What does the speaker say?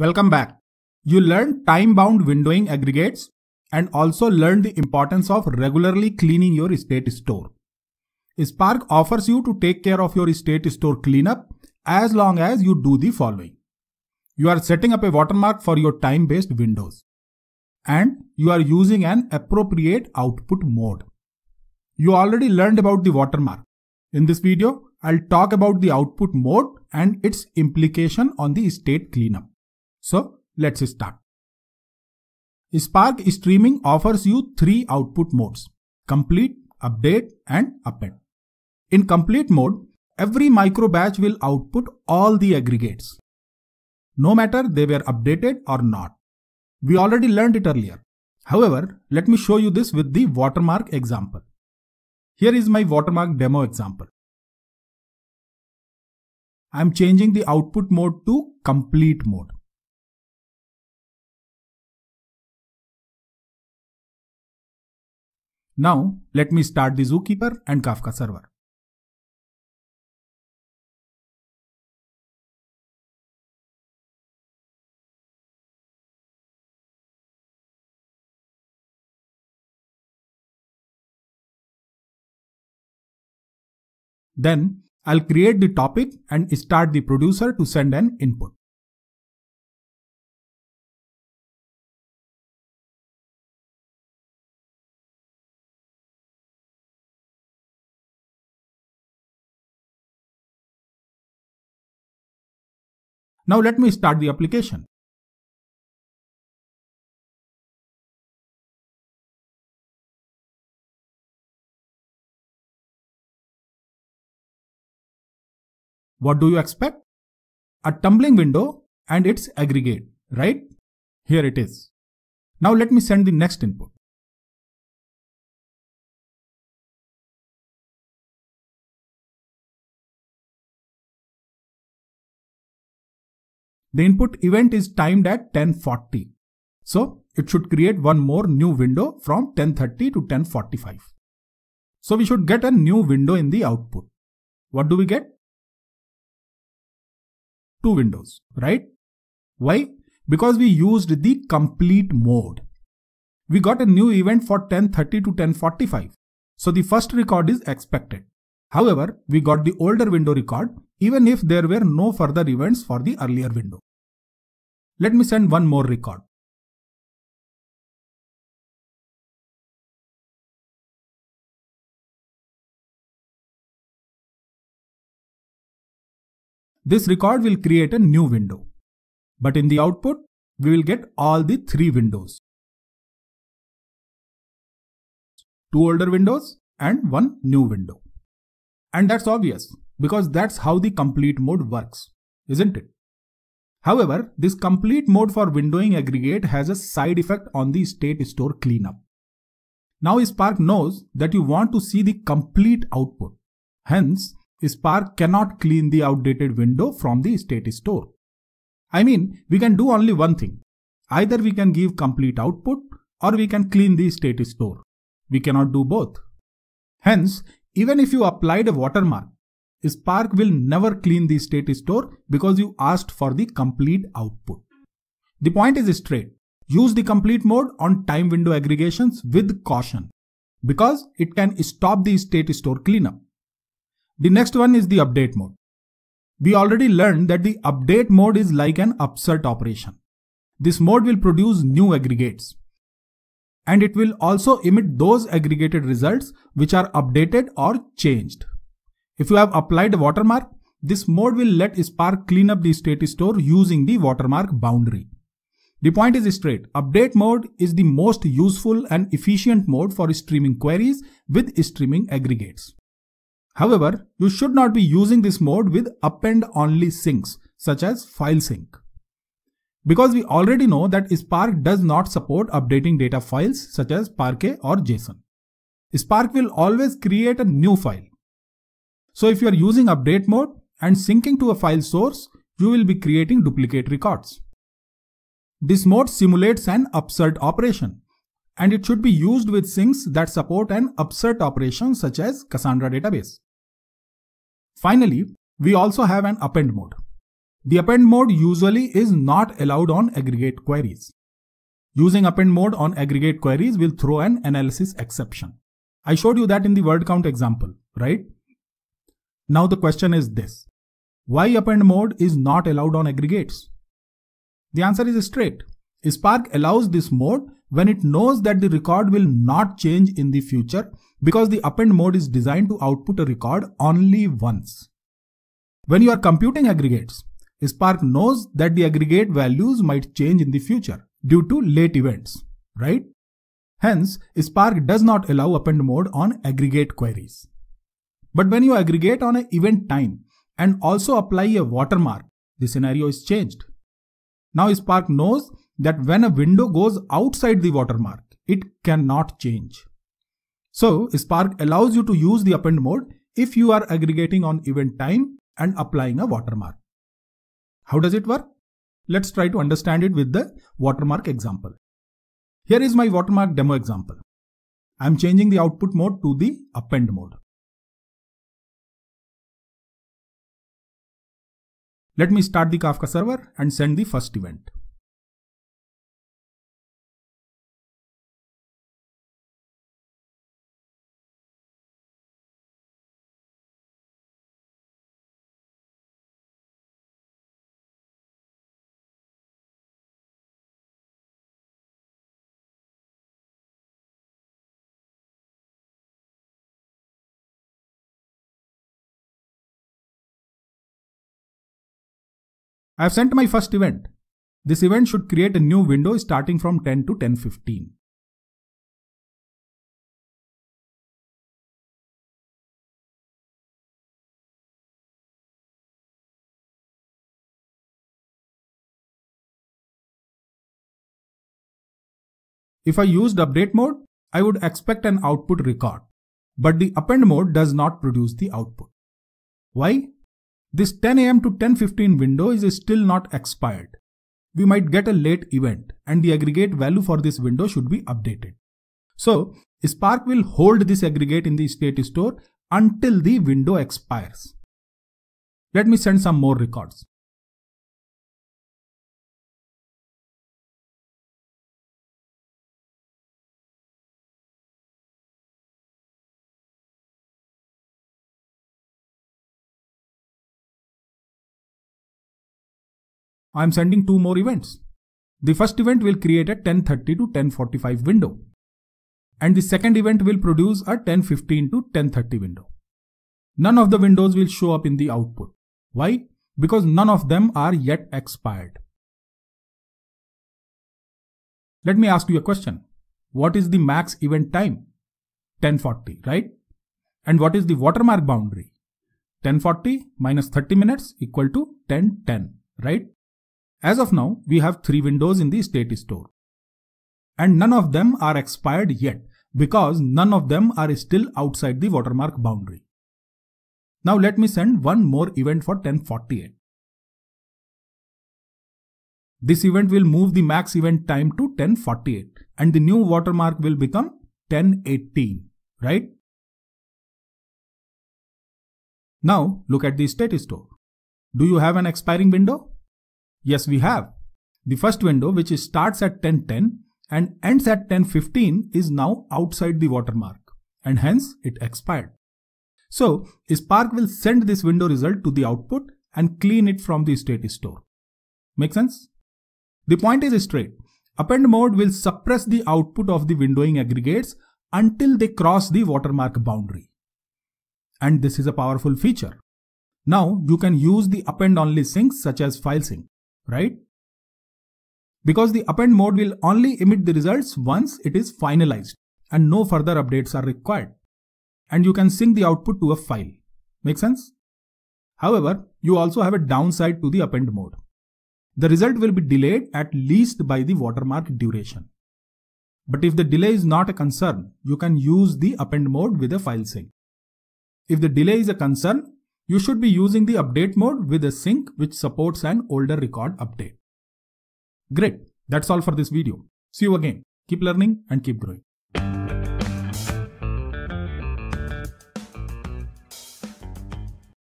Welcome back. You learned time-bound windowing aggregates and also learned the importance of regularly cleaning your state store. Spark offers you to take care of your state store cleanup as long as you do the following. You are setting up a watermark for your time-based windows and you are using an appropriate output mode. You already learned about the watermark. In this video, I'll talk about the output mode and its implication on the state cleanup. So let's start. Spark Streaming offers you three output modes, complete, update and append. In complete mode, every micro batch will output all the aggregates. No matter they were updated or not. We already learned it earlier. However, let me show you this with the watermark example. Here is my watermark demo example. I am changing the output mode to complete mode. Now, let me start the Zookeeper and Kafka server. Then I'll create the topic and start the producer to send an input. Now let me start the application. What do you expect? A tumbling window and its aggregate, right? Here it is. Now let me send the next input. The input event is timed at 1040. So it should create one more new window from 1030 to 1045. So we should get a new window in the output. What do we get? Two windows, right? Why? Because we used the complete mode. We got a new event for 1030 to 1045. So the first record is expected. However, we got the older window record even if there were no further events for the earlier window. Let me send one more record. This record will create a new window. But in the output, we will get all the three windows. Two older windows and one new window. And that's obvious because that's how the complete mode works, isn't it? However, this complete mode for windowing aggregate has a side effect on the state store cleanup. Now Spark knows that you want to see the complete output. Hence, Spark cannot clean the outdated window from the state store. I mean, we can do only one thing. Either we can give complete output or we can clean the state store. We cannot do both. Hence, even if you applied a watermark, Spark will never clean the state store because you asked for the complete output. The point is straight. Use the complete mode on time window aggregations with caution because it can stop the state store cleanup. The next one is the update mode. We already learned that the update mode is like an upsert operation. This mode will produce new aggregates and it will also emit those aggregated results which are updated or changed. If you have applied a watermark, this mode will let Spark clean up the state store using the watermark boundary. The point is straight. Update mode is the most useful and efficient mode for streaming queries with streaming aggregates. However, you should not be using this mode with append only syncs such as file sync. Because we already know that Spark does not support updating data files such as Parquet or JSON. Spark will always create a new file so if you are using update mode and syncing to a file source, you will be creating duplicate records. This mode simulates an upsert operation and it should be used with syncs that support an upsert operation such as Cassandra database. Finally, we also have an append mode. The append mode usually is not allowed on aggregate queries. Using append mode on aggregate queries will throw an analysis exception. I showed you that in the word count example, right? Now the question is this. Why append mode is not allowed on aggregates? The answer is straight. Spark allows this mode when it knows that the record will not change in the future because the append mode is designed to output a record only once. When you are computing aggregates, Spark knows that the aggregate values might change in the future due to late events, right? Hence, Spark does not allow append mode on aggregate queries. But when you aggregate on an event time and also apply a watermark, the scenario is changed. Now Spark knows that when a window goes outside the watermark, it cannot change. So Spark allows you to use the append mode if you are aggregating on event time and applying a watermark. How does it work? Let's try to understand it with the watermark example. Here is my watermark demo example. I am changing the output mode to the append mode. Let me start the Kafka server and send the first event. I have sent my first event. This event should create a new window starting from 10 to 1015. If I used update mode, I would expect an output record. But the append mode does not produce the output. Why? This 10 am to 10.15 window is still not expired. We might get a late event and the aggregate value for this window should be updated. So Spark will hold this aggregate in the state store until the window expires. Let me send some more records. I am sending two more events. The first event will create a 1030 to 1045 window. And the second event will produce a 1015 to 1030 window. None of the windows will show up in the output. Why? Because none of them are yet expired. Let me ask you a question. What is the max event time? 1040, right? And what is the watermark boundary? 1040 minus 30 minutes equal to 1010, right? As of now, we have three windows in the state store. And none of them are expired yet because none of them are still outside the watermark boundary. Now let me send one more event for 1048. This event will move the max event time to 1048 and the new watermark will become 1018, right? Now look at the status store. Do you have an expiring window? Yes, we have. The first window, which starts at 1010 and ends at 1015 is now outside the watermark and hence it expired. So Spark will send this window result to the output and clean it from the state store. Make sense? The point is straight. Append mode will suppress the output of the windowing aggregates until they cross the watermark boundary. And this is a powerful feature. Now you can use the append only syncs such as file sync right? Because the append mode will only emit the results once it is finalized and no further updates are required. And you can sync the output to a file. Make sense? However, you also have a downside to the append mode. The result will be delayed at least by the watermark duration. But if the delay is not a concern, you can use the append mode with a file sync. If the delay is a concern, you should be using the update mode with a sync which supports an older record update. Great. That's all for this video. See you again. Keep learning and keep growing.